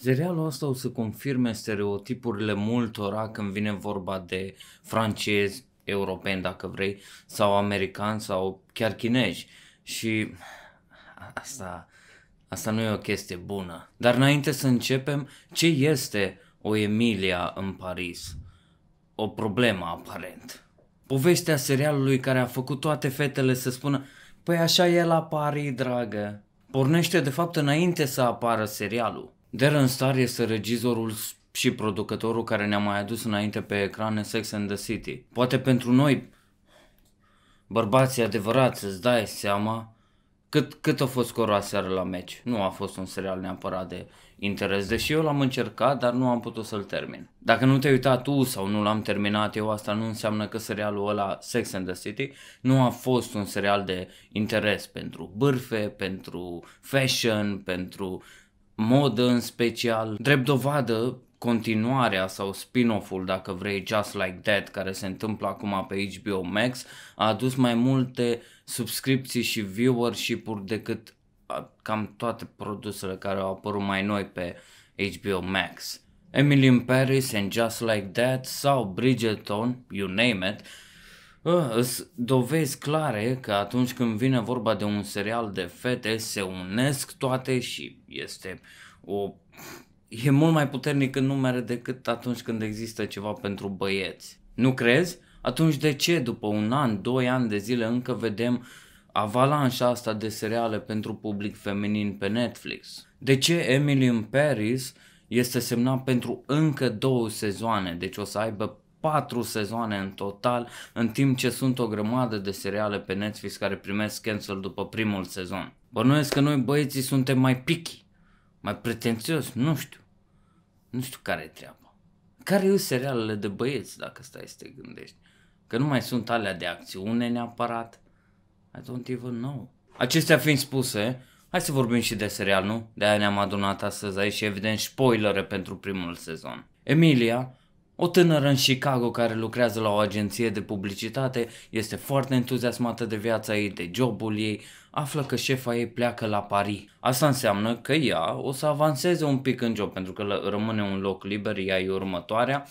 Serialul ăsta o să confirme stereotipurile multora când vine vorba de francezi, europeni dacă vrei, sau americani sau chiar chinezi. Și asta, asta nu e o chestie bună. Dar înainte să începem, ce este o Emilia în Paris? O problemă aparent. Povestea serialului care a făcut toate fetele să spună Păi așa e la Paris, dragă. Pornește de fapt înainte să apară serialul. Darren Star este regizorul și producătorul care ne-a mai adus înainte pe ecrane Sex and the City. Poate pentru noi, bărbații adevărați, îți dai seama cât, cât a fost coroa seară la meci. Nu a fost un serial neapărat de interes, deși eu l-am încercat, dar nu am putut să-l termin. Dacă nu te-ai uitat tu sau nu l-am terminat eu, asta nu înseamnă că serialul ăla Sex and the City nu a fost un serial de interes pentru bârfe, pentru fashion, pentru modă în special. Drept dovadă, continuarea sau spin-off-ul, dacă vrei, Just Like That, care se întâmplă acum pe HBO Max, a adus mai multe subscripții și viewership-uri decât cam toate produsele care au apărut mai noi pe HBO Max. Emily in Paris and Just Like That sau Bridgerton, you name it, Uh, dovezi clare că atunci când vine vorba de un serial de fete se unesc toate și este o... e mult mai puternic în numere decât atunci când există ceva pentru băieți. Nu crezi? Atunci de ce după un an, doi ani de zile încă vedem avalanșa asta de seriale pentru public feminin pe Netflix? De ce Emily in Paris este semnat pentru încă două sezoane, deci o să aibă patru sezoane în total, în timp ce sunt o grămadă de seriale pe Netflix care primesc cancel după primul sezon. Bănuiesc că noi băieții suntem mai picky, mai pretențios, nu știu. Nu știu care e treaba. Care e serialele de băieți, dacă stai să te gândești? Că nu mai sunt alea de acțiune neapărat. I don't even know. Acestea fiind spuse, hai să vorbim și de serial, nu? De aia ne-am adunat astăzi aici și evident spoilere pentru primul sezon. Emilia o tânără în Chicago care lucrează la o agenție de publicitate este foarte entuziasmată de viața ei, de jobul ei, află că șefa ei pleacă la Paris. Asta înseamnă că ea o să avanseze un pic în job pentru că rămâne un loc liber, ea e următoarea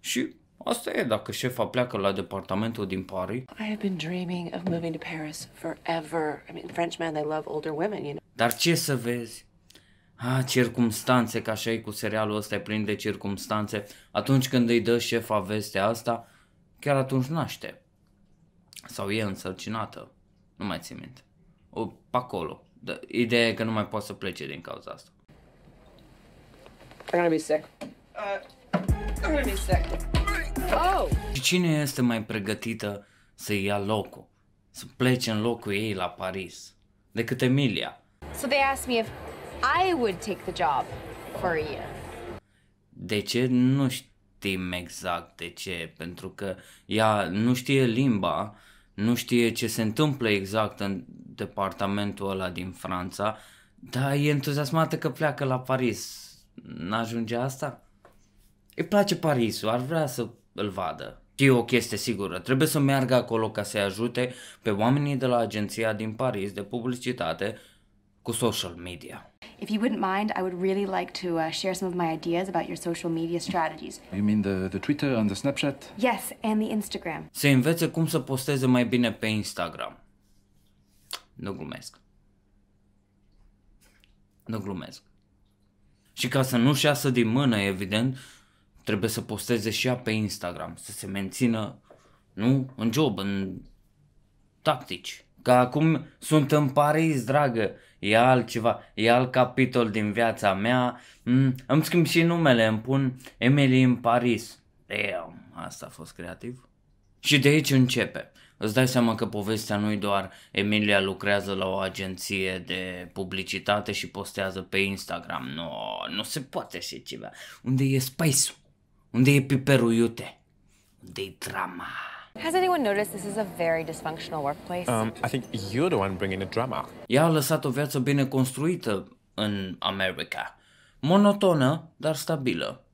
și asta e dacă șefa pleacă la departamentul din Paris. I have been dreaming of moving to Paris forever. I mean, they love older women, you know. Dar ce să vezi? a, circumstanțe, ca și cu serialul ăsta e plin de circumstanțe, atunci când îi dă șefa vestea asta, chiar atunci naște. Sau e însărcinată, nu mai țin minte. O, pe acolo. Da, ideea e că nu mai poate să plece din cauza asta. Uh, be sick. Oh! Și cine este mai pregătită să ia locul? Să plece în locul ei la Paris? Decât Emilia. So they asked me if I would take the job for a year. De ce? Nu știm exact de ce, pentru că ea nu știe limba, nu știe ce se întâmplă exact în departamentul ăla din Franța, dar e entuziasmată că pleacă la Paris. N-ajunge asta? Îi place Parisul, ar vrea să îl vadă. Și e o chestie sigură, trebuie să meargă acolo ca să-i ajute pe oamenii de la agenția din Paris de publicitate cu social media. If you wouldn't mind, I would really like to uh, share some of my ideas about your social media strategies. You mean the, the Twitter and the Snapchat? Yes, and the Instagram. Se învețe cum să posteze mai bine pe Instagram. Nu glumesc. Nu glumesc. Și ca să nu-și iasă din mână, evident, trebuie să posteze și ea pe Instagram, să se mențină, nu, în job, în tactici. Că acum sunt în Paris, dragă, e altceva, e alt capitol din viața mea, mm, îmi schimb și numele, îmi pun Emily în Paris. Damn, asta a fost creativ. Și de aici începe. Îți dai seama că povestea nu-i doar Emilia lucrează la o agenție de publicitate și postează pe Instagram. Nu, no, nu se poate și ceva. Unde e spice Unde e piperul iute? Unde e drama? Has anyone noticed this is a very dysfunctional workplace? Um, I think you're the one bringing the drama. Ea a lăsat o viață bine construită în America. Monotonă, dar stabilă.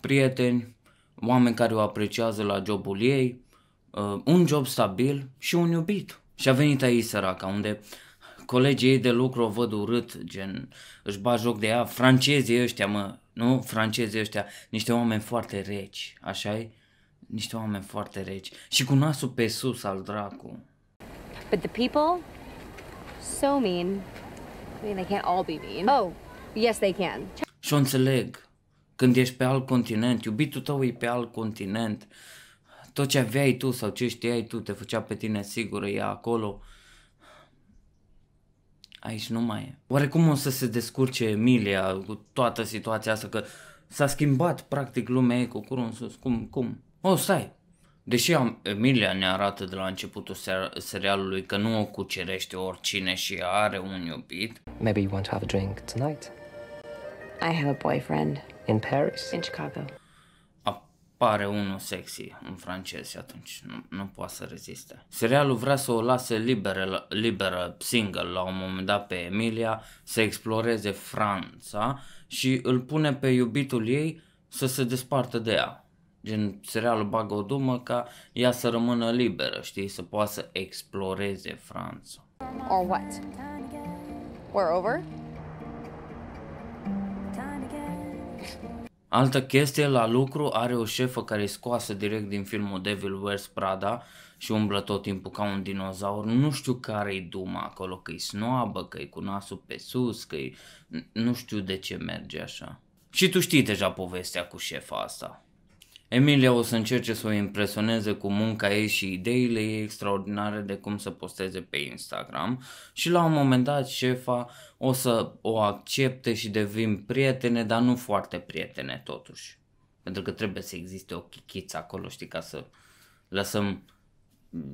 Prieteni, oameni care o apreciază la jobul ei, uh, un job stabil și un iubit. Și a venit aici săraca, unde colegii ei de lucru o văd urât, gen își ba joc de ea, francezii ăștia, mă, nu? Francezii ăștia, niște oameni foarte reci, așa -i? niște oameni foarte reci și cu nasul pe sus al dracu. But the people, so mean. I mean, they can't all be mean. Oh, yes they can. Și o înțeleg. Când ești pe alt continent, iubitul tău e pe alt continent, tot ce aveai tu sau ce știai tu te făcea pe tine sigură, ea acolo. Aici nu mai e. Oare cum o să se descurce Emilia cu toată situația asta? Că s-a schimbat practic lumea ei cu curul în sus. Cum? Cum? oh stai, deși Emilia ne arată de la începutul ser- serialului că nu o cucerește oricine și are un iubit. Maybe you want to have a drink tonight. I have a boyfriend. In Paris? In Chicago. Pare unul sexy în francez și atunci nu, nu poate să reziste. Serialul vrea să o lase liberă, liberă single la un moment dat pe Emilia să exploreze Franța și îl pune pe iubitul ei să se despartă de ea gen serialul bagă o dumă ca ea să rămână liberă, știi, să poată să exploreze Franța. Or what? We're over? Altă chestie la lucru are o șefă care e scoasă direct din filmul Devil Wears Prada și umblă tot timpul ca un dinozaur. Nu știu care-i duma acolo, că-i snoabă, că-i cu nasul pe sus, că-i... Nu știu de ce merge așa. Și tu știi deja povestea cu șefa asta. Emilia o să încerce să o impresioneze cu munca ei și ideile ei extraordinare de cum să posteze pe Instagram și la un moment dat șefa o să o accepte și devin prietene, dar nu foarte prietene totuși. Pentru că trebuie să existe o chichiță acolo, știi, ca să lăsăm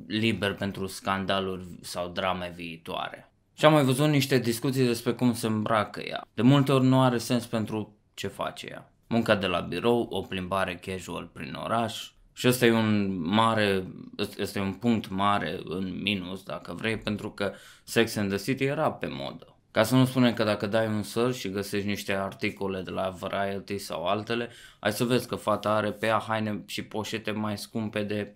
liber pentru scandaluri sau drame viitoare. Și am mai văzut niște discuții despre cum se îmbracă ea. De multe ori nu are sens pentru ce face ea munca de la birou, o plimbare casual prin oraș și ăsta e un mare, este un punct mare în minus, dacă vrei, pentru că Sex and the City era pe modă. Ca să nu spunem că dacă dai un search și găsești niște articole de la Variety sau altele, ai să vezi că fata are pe ea haine și poșete mai scumpe de...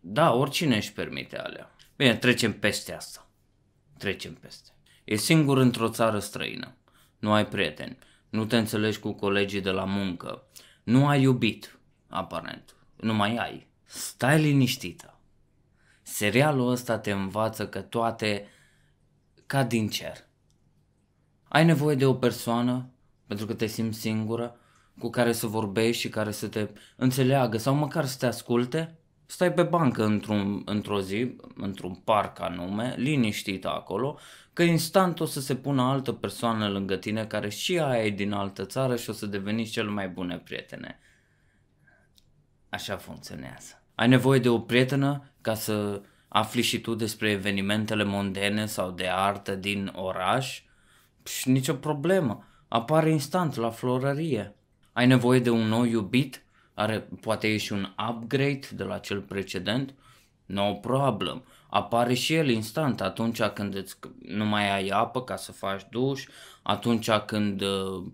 Da, oricine își permite alea. Bine, trecem peste asta. Trecem peste. E singur într-o țară străină. Nu ai prieteni nu te înțelegi cu colegii de la muncă, nu ai iubit, aparent, nu mai ai. Stai liniștită. Serialul ăsta te învață că toate ca din cer. Ai nevoie de o persoană pentru că te simți singură, cu care să vorbești și care să te înțeleagă sau măcar să te asculte? stai pe bancă într-un, într-o zi, într-un parc anume, liniștit acolo, că instant o să se pună altă persoană lângă tine care și aia e din altă țară și o să deveniți cel mai bune prietene. Așa funcționează. Ai nevoie de o prietenă ca să afli și tu despre evenimentele mondene sau de artă din oraș? Și nicio problemă, apare instant la florărie. Ai nevoie de un nou iubit are, poate e și un upgrade de la cel precedent, no problem. Apare și el instant atunci când îți, nu mai ai apă ca să faci duș, atunci când uh,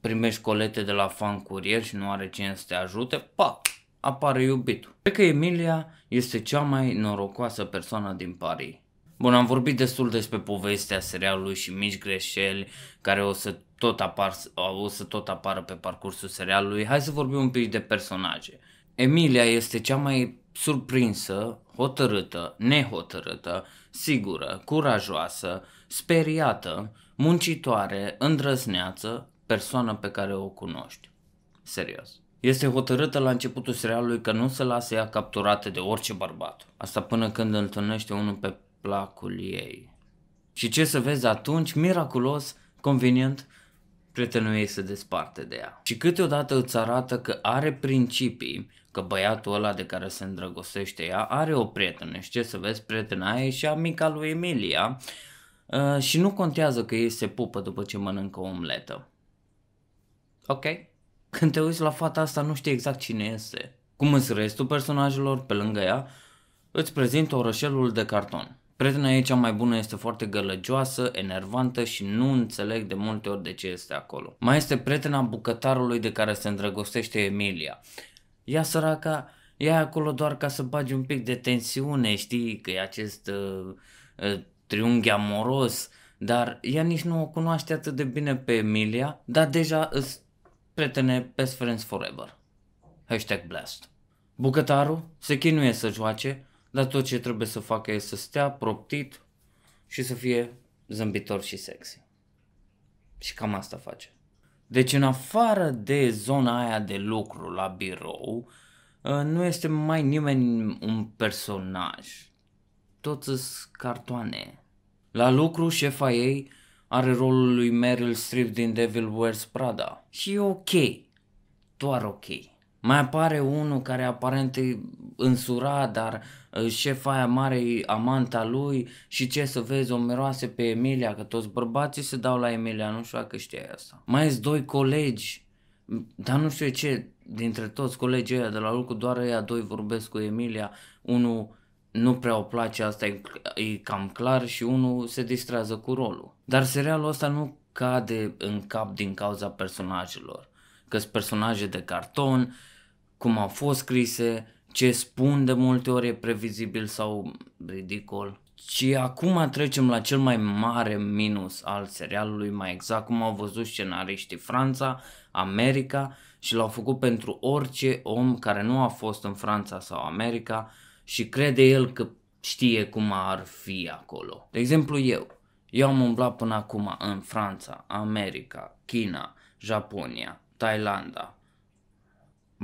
primești colete de la fan curier și nu are cine să te ajute, pa, apare iubitul. Cred că Emilia este cea mai norocoasă persoană din Paris. Bun, am vorbit destul despre povestea serialului și mici greșeli care o să tot apar, o să tot apară pe parcursul serialului, hai să vorbim un pic de personaje. Emilia este cea mai surprinsă, hotărâtă, nehotărâtă, sigură, curajoasă, speriată, muncitoare, îndrăzneață, persoană pe care o cunoști. Serios. Este hotărâtă la începutul serialului că nu se lasă ea capturată de orice bărbat. Asta până când întâlnește unul pe placul ei. Și ce să vezi atunci, miraculos, convenient, prietenul ei se desparte de ea. Și câteodată îți arată că are principii, că băiatul ăla de care se îndrăgostește ea are o prietenă și ce să vezi, prietena ei și amica lui Emilia uh, și nu contează că ei se pupă după ce mănâncă o omletă. Ok? Când te uiți la fata asta nu știi exact cine este. Cum îți restul personajelor pe lângă ea, îți prezintă orășelul de carton. Prietena ei cea mai bună este foarte gălăgioasă, enervantă și nu înțeleg de multe ori de ce este acolo. Mai este prietena bucătarului de care se îndrăgostește Emilia. Ea săraca, ea e acolo doar ca să bagi un pic de tensiune, știi, că e acest uh, uh, triunghi amoros, dar ea nici nu o cunoaște atât de bine pe Emilia, dar deja îți prietene best friends forever. Hashtag blast. Bucătarul se chinuie să joace, dar tot ce trebuie să facă e să stea proptit și să fie zâmbitor și sexy. Și cam asta face. Deci în afară de zona aia de lucru la birou, ă, nu este mai nimeni un personaj. Toți sunt cartoane. La lucru, șefa ei are rolul lui Meryl Streep din Devil Wears Prada. Și e ok. Doar ok. Mai apare unul care aparent e însurat, dar șefa aia mare e amanta lui și ce să vezi, o miroase pe Emilia, că toți bărbații se dau la Emilia, nu știu dacă știai asta. Mai sunt doi colegi, dar nu știu ce, dintre toți colegii ăia de la lucru, doar ăia doi vorbesc cu Emilia, unul nu prea o place, asta e, e cam clar și unul se distrează cu rolul. Dar serialul ăsta nu cade în cap din cauza personajelor, că sunt personaje de carton, cum au fost scrise, ce spun de multe ori e previzibil sau ridicol. Și acum trecem la cel mai mare minus al serialului, mai exact cum au văzut scenariștii Franța, America și l-au făcut pentru orice om care nu a fost în Franța sau America și crede el că știe cum ar fi acolo. De exemplu eu, eu am umblat până acum în Franța, America, China, Japonia, Thailanda,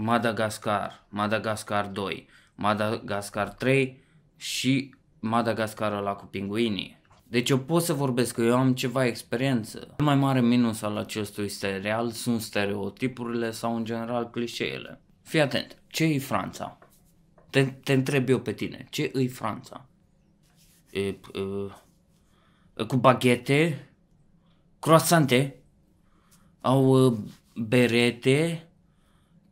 Madagascar, Madagascar 2, Madagascar 3 și Madagascar ăla cu pinguinii. Deci eu pot să vorbesc că eu am ceva experiență. Cel mai mare minus al acestui serial sunt stereotipurile sau în general clișeele. Fii atent, ce e Franța? Te, te întreb eu pe tine, ce e Franța? E, e, cu baghete, croasante, au berete,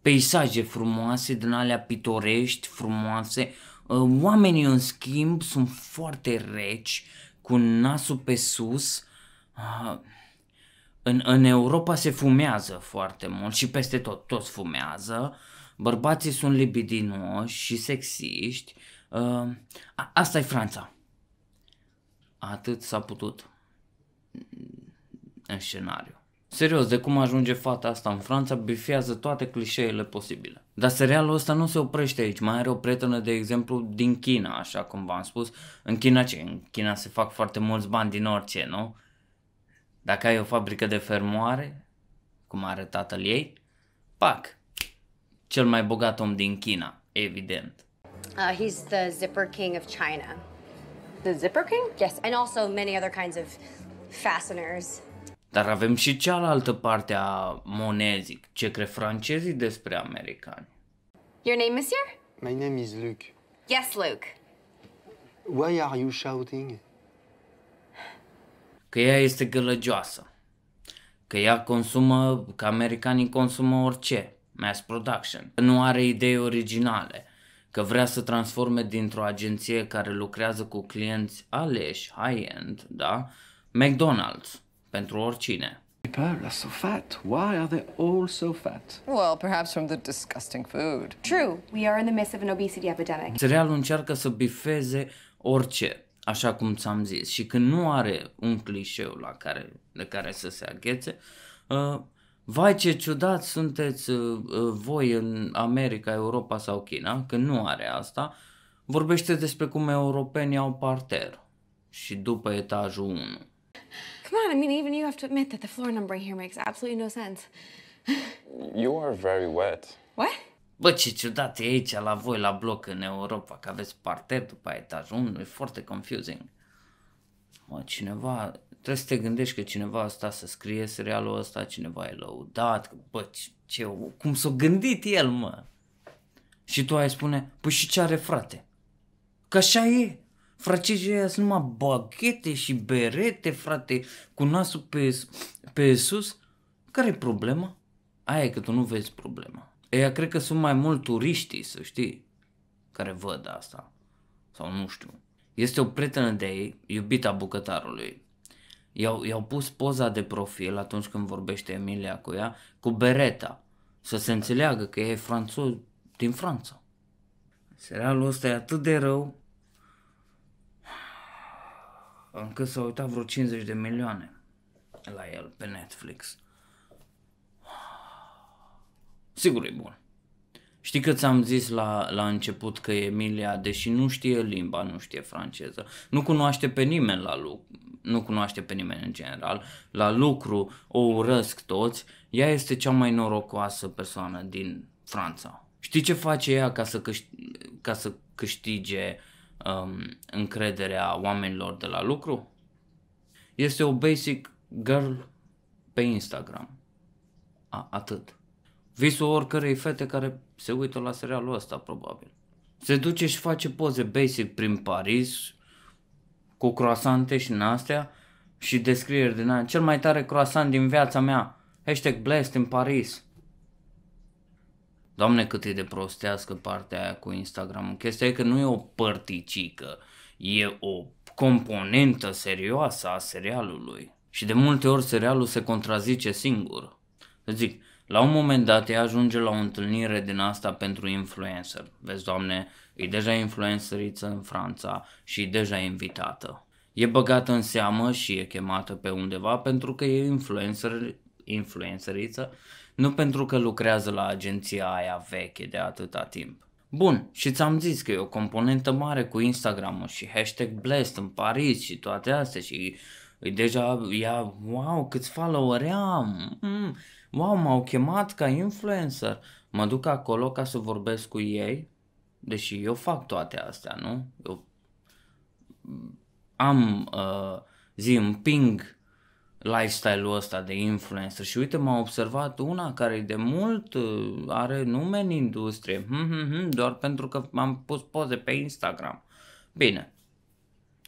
peisaje frumoase, din alea pitorești, frumoase. Uh, oamenii, în schimb, sunt foarte reci, cu nasul pe sus. Uh, în, în Europa se fumează foarte mult și peste tot, toți fumează. Bărbații sunt libidinoși și sexiști. Uh, asta e Franța. Atât s-a putut în scenariu. Serios, de cum ajunge fata asta în Franța, bifează toate clișeele posibile. Dar serialul ăsta nu se oprește aici, mai are o prietenă, de exemplu, din China, așa cum v-am spus. În China ce? În China se fac foarte mulți bani din orice, nu? Dacă ai o fabrică de fermoare, cum are tatăl ei, pac, cel mai bogat om din China, evident. Uh, he's the zipper king of China. The zipper king? Yes, and also many other kinds of fasteners. Dar avem și cealaltă parte a monezii, ce cred francezii despre americani. Your name, monsieur? My name is Luke. Yes, Luke. Why are you shouting? Că ea este gălăgioasă. Că ea consumă, că americanii consumă orice. Mass production. Că nu are idei originale. Că vrea să transforme dintr-o agenție care lucrează cu clienți aleși, high-end, da? McDonald's pentru oricine. People are so fat. Why are they all so fat? Well, perhaps from the disgusting food. True, we are in the midst of an obesity epidemic. Serialul încearcă să bifeze orice, așa cum ți-am zis, și când nu are un clișeu la care, de care să se aghețe, uh, vai ce ciudat sunteți uh, uh voi în America, Europa sau China, că nu are asta, vorbește despre cum europenii au parter și după etajul 1. Come on, I mean, even you have to admit that the floor numbering here makes absolutely no sense. you are very wet. What? Bă, ce ciudat e aici la voi, la bloc, în Europa, că aveți parter după etaj 1, e foarte confusing. Mă, cineva, trebuie să te gândești că cineva a stat să scrie serialul ăsta, cineva e lăudat, că, bă, ce, ce, cum s-a gândit el, mă? Și tu ai spune, păi și ce are frate? Că așa e. Francezii ăia sunt numai baghete și berete, frate, cu nasul pe, pe sus. care e problema? Aia e că tu nu vezi problema. Ea cred că sunt mai mult turiștii, să știi, care văd asta. Sau nu știu. Este o prietenă de ei, iubita bucătarului. I-au, i-au pus poza de profil atunci când vorbește Emilia cu ea, cu bereta, să se înțeleagă că e franțoz din Franța. Serialul ăsta e atât de rău încât s-au uitat vreo 50 de milioane la el pe Netflix. Sigur e bun. Știi că ți-am zis la, la început că Emilia, deși nu știe limba, nu știe franceză, nu cunoaște pe nimeni la lucru, nu cunoaște pe nimeni în general, la lucru o urăsc toți, ea este cea mai norocoasă persoană din Franța. Știi ce face ea ca să, câș- ca să câștige uh, um, încrederea oamenilor de la lucru? Este o basic girl pe Instagram. A, atât. Visul oricărei fete care se uită la serialul ăsta, probabil. Se duce și face poze basic prin Paris, cu croasante și în astea, și descrieri din aia. Cel mai tare croasant din viața mea. Hashtag blessed în Paris. Doamne, cât e de prostească partea aia cu Instagram. Chestia e că nu e o părticică, e o componentă serioasă a serialului. Și de multe ori serialul se contrazice singur. Să zic, la un moment dat ea ajunge la o întâlnire din asta pentru influencer. Vezi, doamne, e deja influenceriță în Franța și e deja invitată. E băgată în seamă și e chemată pe undeva pentru că e influencer, influenceriță nu pentru că lucrează la agenția aia veche de atâta timp. Bun, și ți-am zis că e o componentă mare cu Instagram-ul și hashtag blessed în Paris și toate astea și e deja ia wow, câți followeri am, mm, wow, m-au chemat ca influencer, mă duc acolo ca să vorbesc cu ei, deși eu fac toate astea, nu? Eu am uh, zi, împing lifestyle-ul ăsta de influencer și uite m-a observat una care de mult uh, are nume în industrie, hm, hm, hm, doar pentru că am pus poze pe Instagram. Bine,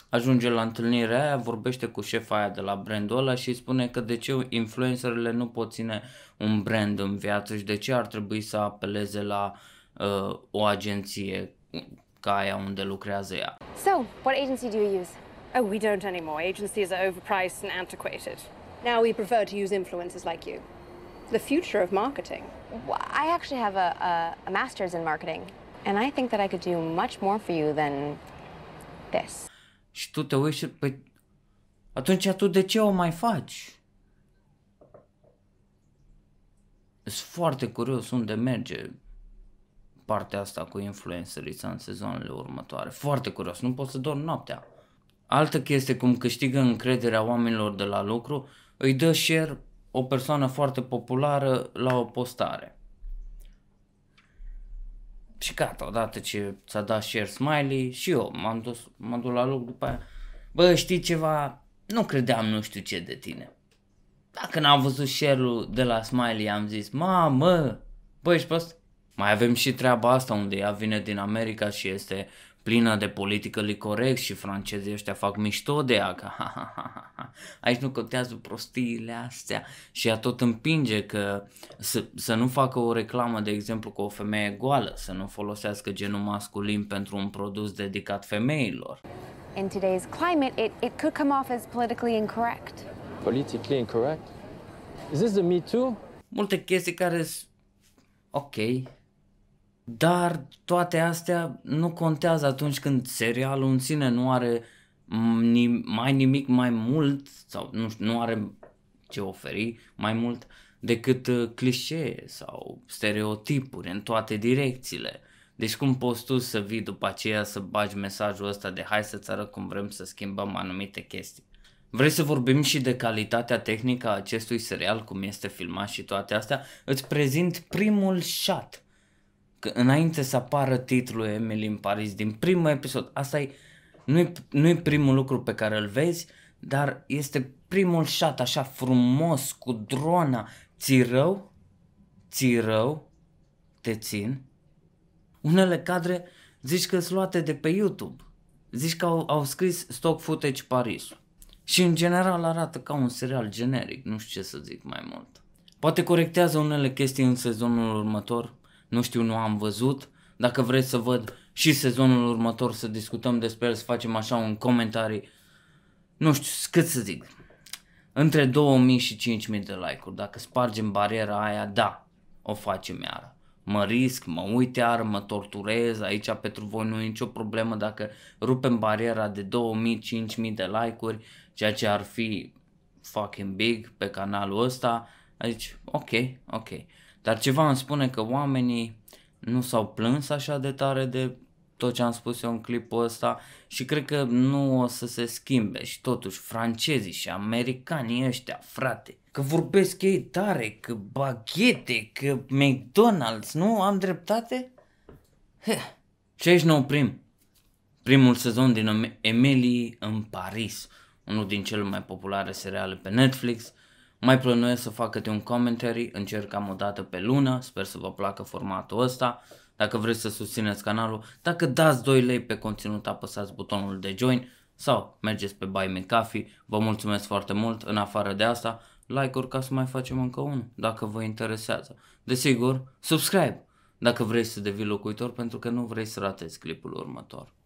ajunge la întâlnirea aia, vorbește cu șefa aia de la brandul ăla și spune că de ce influencerele nu pot ține un brand în viață și de ce ar trebui să apeleze la uh, o agenție ca aia unde lucrează ea. So, what agency do you use? Oh, we don't anymore. Agencies are overpriced and antiquated. Now we prefer to use influencers like you. The future of marketing. Well, I actually have a, a, a master's in marketing, and I think that I could do much more for you than this. Și tu te uiți și... Păi, atunci tu de ce o mai faci? Sunt foarte curios unde merge partea asta cu influencerii în sezoanele următoare. Foarte curios, nu pot să dorm noaptea. Altă chestie, cum câștigă încrederea oamenilor de la lucru, îi dă share o persoană foarte populară la o postare. Și gata, odată ce ți-a dat share smiley și eu m-am dus, m-am dus la lucru după aia. Bă, știi ceva? Nu credeam nu știu ce de tine. Dacă n-am văzut share-ul de la smiley, am zis, mamă, bă, ești prost? Mai avem și treaba asta unde ea vine din America și este plină de politically corect și francezii ăștia fac mișto de ea, că ha, ha, ha, ha. aici nu contează prostiile astea și ea tot împinge că să, să nu facă o reclamă, de exemplu, cu o femeie goală, să nu folosească genul masculin pentru un produs dedicat femeilor. In today's climate, it, it could come off as politically incorrect. Politically incorrect? Is this the Me Too? Multe chestii care sunt ok, dar toate astea nu contează atunci când serialul în sine nu are mai nimic mai mult sau nu, știu, nu are ce oferi mai mult decât uh, clișee sau stereotipuri în toate direcțiile. Deci cum poți tu să vii după aceea să bagi mesajul ăsta de hai să-ți arăt cum vrem să schimbăm anumite chestii. Vrei să vorbim și de calitatea tehnică a acestui serial, cum este filmat și toate astea? Îți prezint primul shot că înainte să apară titlul Emily în Paris din primul episod, asta e, nu-i, nu-i primul lucru pe care îl vezi, dar este primul shot așa frumos cu drona, ți rău, ți rău, te țin. Unele cadre zici că sunt luate de pe YouTube, zici că au, au scris stock footage Paris. Și în general arată ca un serial generic, nu știu ce să zic mai mult. Poate corectează unele chestii în sezonul următor, nu știu, nu am văzut. Dacă vreți să văd și sezonul următor să discutăm despre el, să facem așa un comentarii. Nu știu, cât să zic. Între 2000 și 5000 de like-uri. Dacă spargem bariera aia, da, o facem iară. Mă risc, mă uit iară, mă torturez, aici pentru voi nu e nicio problemă dacă rupem bariera de 2000-5000 de like-uri, ceea ce ar fi fucking big pe canalul ăsta. Aici, ok, ok. Dar ceva îmi spune că oamenii nu s-au plâns așa de tare de tot ce am spus eu în clipul ăsta și cred că nu o să se schimbe și totuși francezii și americanii ăștia, frate, că vorbesc ei tare, că baghete, că McDonald's, nu? Am dreptate? He. Și aici ne oprim. Primul sezon din Emily în Paris, unul din cele mai populare seriale pe Netflix, mai plănuiesc să fac câte un commentary, încerc cam o dată pe lună, sper să vă placă formatul ăsta. Dacă vreți să susțineți canalul, dacă dați 2 lei pe conținut, apăsați butonul de join sau mergeți pe Buy Me Coffee. Vă mulțumesc foarte mult, în afară de asta, like-uri ca să mai facem încă unul, dacă vă interesează. Desigur, subscribe dacă vrei să devii locuitor pentru că nu vrei să ratezi clipul următor.